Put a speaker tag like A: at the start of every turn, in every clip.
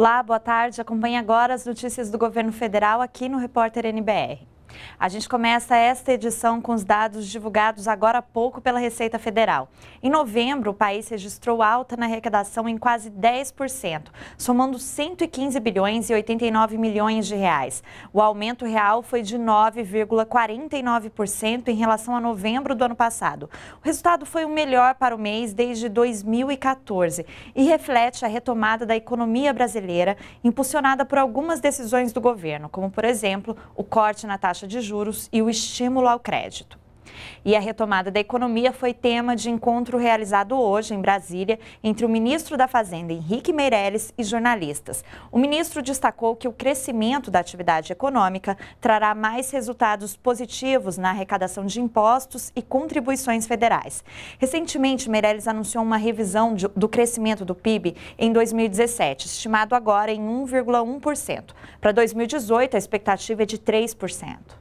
A: Olá, boa tarde. Acompanhe agora as notícias do governo federal aqui no Repórter NBR. A gente começa esta edição com os dados divulgados agora há pouco pela Receita Federal. Em novembro, o país registrou alta na arrecadação em quase 10%, somando 115 bilhões e 89 milhões de reais. O aumento real foi de 9,49% em relação a novembro do ano passado. O resultado foi o melhor para o mês desde 2014 e reflete a retomada da economia brasileira, impulsionada por algumas decisões do governo, como, por exemplo, o corte na taxa taxa de juros e o estímulo ao crédito. E a retomada da economia foi tema de encontro realizado hoje em Brasília entre o ministro da Fazenda, Henrique Meirelles, e jornalistas. O ministro destacou que o crescimento da atividade econômica trará mais resultados positivos na arrecadação de impostos e contribuições federais. Recentemente, Meirelles anunciou uma revisão do crescimento do PIB em 2017, estimado agora em 1,1%. Para 2018, a expectativa é de 3%.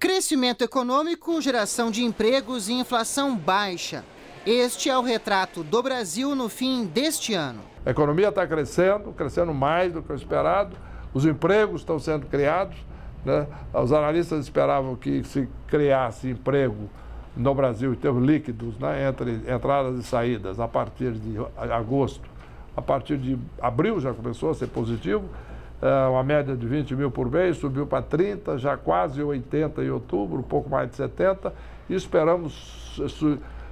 B: Crescimento econômico, geração de empregos e inflação baixa. Este é o retrato do Brasil no fim deste ano.
C: A economia está crescendo, crescendo mais do que o esperado, os empregos estão sendo criados. Né? Os analistas esperavam que se criasse emprego no Brasil em termos líquidos, né? entre entradas e saídas, a partir de agosto. A partir de abril já começou a ser positivo. É uma média de 20 mil por mês, subiu para 30, já quase 80 em outubro, um pouco mais de 70, e esperamos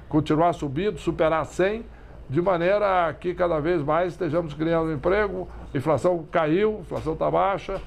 C: continuar subindo, superar 100, de maneira que cada vez mais estejamos criando emprego, a inflação caiu, a inflação está baixa.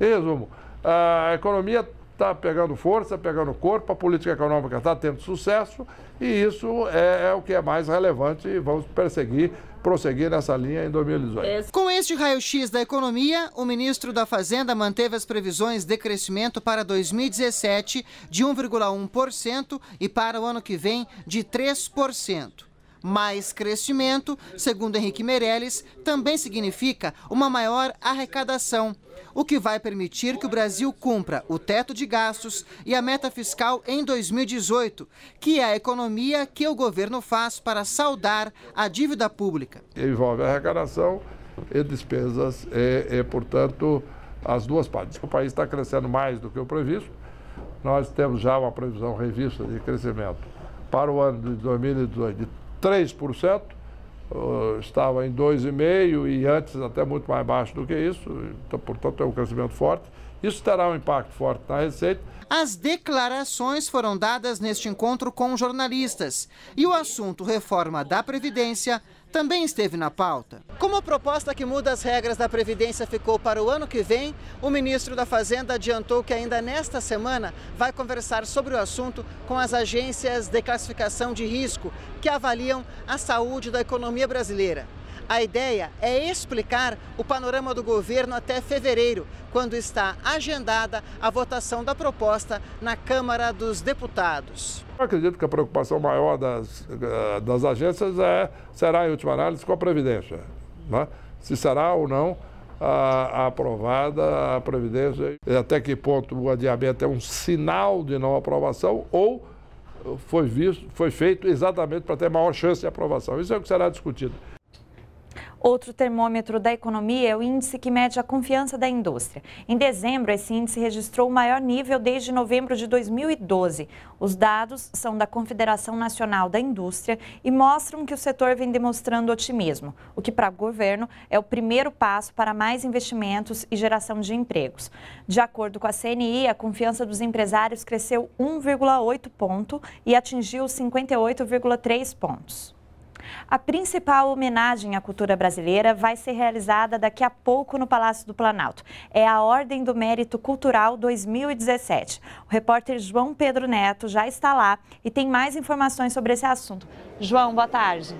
C: Em resumo, a economia está pegando força, pegando corpo, a política econômica está tendo sucesso e isso é, é, o que é mais relevante e vamos perseguir prosseguir nessa linha em 2018.
B: Com este raio-x da economia, o ministro da Fazenda manteve as previsões de crescimento para 2017 de 1,1% e para o ano que vem de 3%. Mais crescimento, segundo Henrique Meirelles, também significa uma maior arrecadação, o que vai permitir que o Brasil cumpra o teto de gastos e a meta fiscal em 2018, que é a economia que o governo faz para saldar a dívida pública.
C: Envolve arrecadação e despesas, e, e portanto, as duas partes. O país está crescendo mais do que o previsto, nós temos já uma previsão revista de crescimento para o ano de 2018 3%, uh, estava em 2,5% e antes até muito mais baixo do que isso, então, portanto é um crescimento forte. Isso terá um impacto forte na receita.
B: As declarações foram dadas neste encontro com jornalistas e o assunto reforma da Previdência também esteve na pauta a proposta que muda as regras da Previdência ficou para o ano que vem, o ministro da Fazenda adiantou que ainda nesta semana vai conversar sobre o assunto com as agências de classificação de risco que avaliam a saúde da economia brasileira. A ideia é explicar o panorama do governo até fevereiro, quando está agendada a votação da proposta na Câmara dos Deputados.
C: Eu acredito que a preocupação maior das, eh, das agências é, será, em última análise, com a Previdência né? se será ou não a, a aprovada a Previdência, até que ponto o adiamento é um sinal de não aprovação ou foi, visto, foi feito exatamente para ter maior chance de aprovação. Isso é o que será discutido.
A: Outro termômetro da economia é o índice que mede a confiança da indústria. Em dezembro, esse índice registrou o maior nível desde novembro de 2012. Os dados são da Confederação Nacional da Indústria e mostram que o setor vem demonstrando otimismo, o que para o governo é o primeiro passo para mais investimentos e geração de empregos. De acordo com a CNI, a confiança dos empresários cresceu 1,8 ponto e atingiu 58,3 pontos. A principal homenagem à cultura brasileira vai ser realizada daqui a pouco no Palácio do Planalto. É a Ordem do Mérito Cultural 2017. O repórter João Pedro Neto já está lá e tem mais informações sobre esse assunto. João, boa tarde.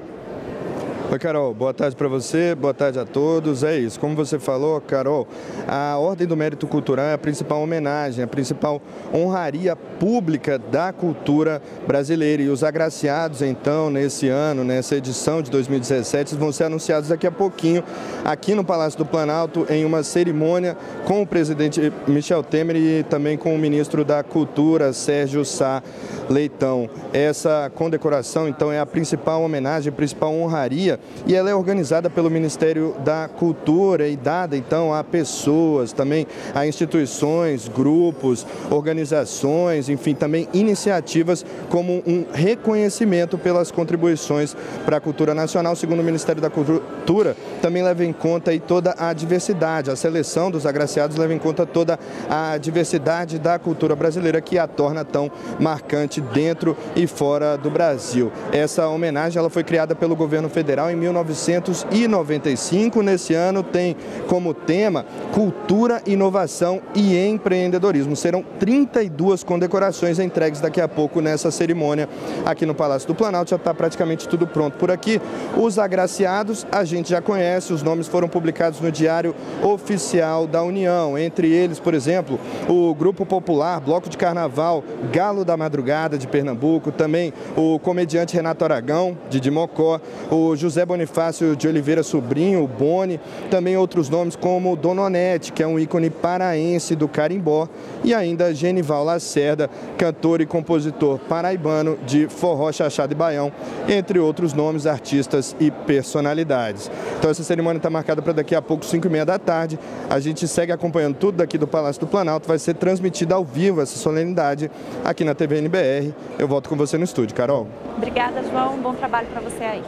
D: Oi, Carol. Boa tarde para você, boa tarde a todos. É isso. Como você falou, Carol, a Ordem do Mérito Cultural é a principal homenagem, a principal honraria pública da cultura brasileira. E os agraciados, então, nesse ano, nessa edição de 2017, vão ser anunciados daqui a pouquinho aqui no Palácio do Planalto, em uma cerimônia com o presidente Michel Temer e também com o ministro da Cultura, Sérgio Sá Leitão. Essa condecoração, então, é a principal homenagem, a principal honraria e ela é organizada pelo Ministério da Cultura e dada então a pessoas, também a instituições, grupos, organizações, enfim, também iniciativas como um reconhecimento pelas contribuições para a cultura nacional, segundo o Ministério da Cultura, também leva em conta aí toda a diversidade, a seleção dos agraciados leva em conta toda a diversidade da cultura brasileira que a torna tão marcante dentro e fora do Brasil. Essa homenagem ela foi criada pelo governo federal em 1995. Nesse ano tem como tema Cultura, Inovação e Empreendedorismo. Serão 32 condecorações entregues daqui a pouco nessa cerimônia aqui no Palácio do Planalto. Já está praticamente tudo pronto por aqui. Os agraciados a gente já conhece, os nomes foram publicados no Diário Oficial da União. Entre eles, por exemplo, o Grupo Popular, Bloco de Carnaval, Galo da Madrugada de Pernambuco, também o comediante Renato Aragão, de Dimocó, o José José Bonifácio de Oliveira Sobrinho, Boni, também outros nomes como Dononete, que é um ícone paraense do carimbó, e ainda Genival Lacerda, cantor e compositor paraibano de forró, chachado e baião, entre outros nomes, artistas e personalidades. Então essa cerimônia está marcada para daqui a pouco, 5 e meia da tarde. A gente segue acompanhando tudo daqui do Palácio do Planalto, vai ser transmitida ao vivo essa solenidade aqui na TVNBR. Eu volto com você no estúdio, Carol.
A: Obrigada, João. Um bom trabalho para você aí.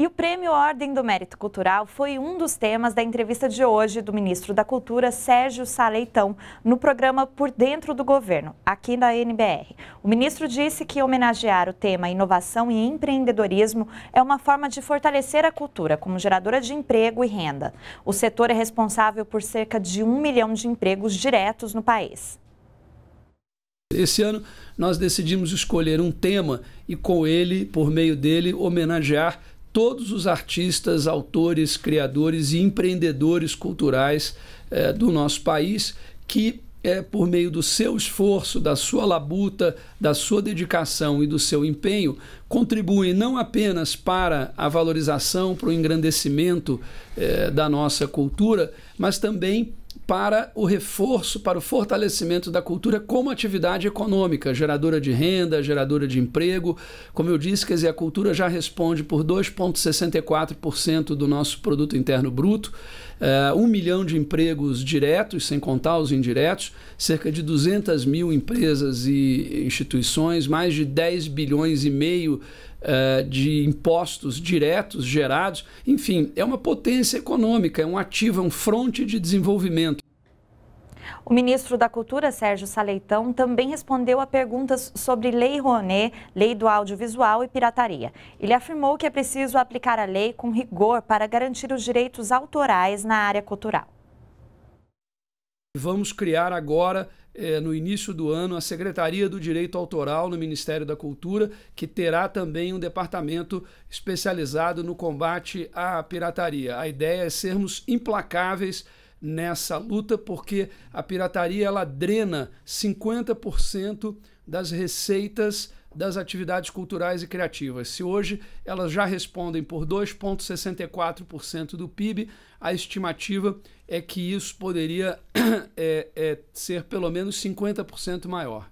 A: E o Prêmio Ordem do Mérito Cultural foi um dos temas da entrevista de hoje do ministro da Cultura, Sérgio Saleitão, no programa Por Dentro do Governo, aqui na NBR. O ministro disse que homenagear o tema inovação e empreendedorismo é uma forma de fortalecer a cultura como geradora de emprego e renda. O setor é responsável por cerca de um milhão de empregos diretos no país.
E: Esse ano nós decidimos escolher um tema e com ele, por meio dele, homenagear todos os artistas, autores, criadores e empreendedores culturais eh, do nosso país que, é por meio do seu esforço, da sua labuta, da sua dedicação e do seu empenho, contribuem não apenas para a valorização, para o engrandecimento eh, da nossa cultura, mas também para o reforço, para o fortalecimento da cultura como atividade econômica, geradora de renda, geradora de emprego. Como eu disse, quer dizer, a cultura já responde por 2,64% do nosso produto interno bruto, uh, um milhão de empregos diretos, sem contar os indiretos, cerca de 200 mil empresas e instituições, mais de 10 bilhões e meio uh, de impostos diretos gerados. Enfim, é uma potência econômica, é um ativo, é um fronte de desenvolvimento.
A: O ministro da Cultura, Sérgio Saleitão, também respondeu a perguntas sobre Lei Rouanet, Lei do Audiovisual e Pirataria. Ele afirmou que é preciso aplicar a lei com rigor para garantir os direitos autorais na área cultural.
E: Vamos criar agora eh, no início do ano, a Secretaria do Direito Autoral no Ministério da Cultura, que terá também um departamento especializado no combate à pirataria. A ideia é sermos implacáveis nessa luta, porque a pirataria ela drena 50% das receitas das atividades culturais e criativas. Se hoje elas já respondem por 2,64% do PIB, a estimativa é que isso poderia é, é, ser pelo menos 50% maior.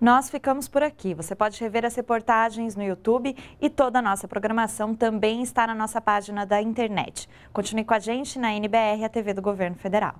A: Nós ficamos por aqui. Você pode rever as reportagens no YouTube e toda a nossa programação também está na nossa página da internet. Continue com a gente na NBR, a TV do Governo Federal.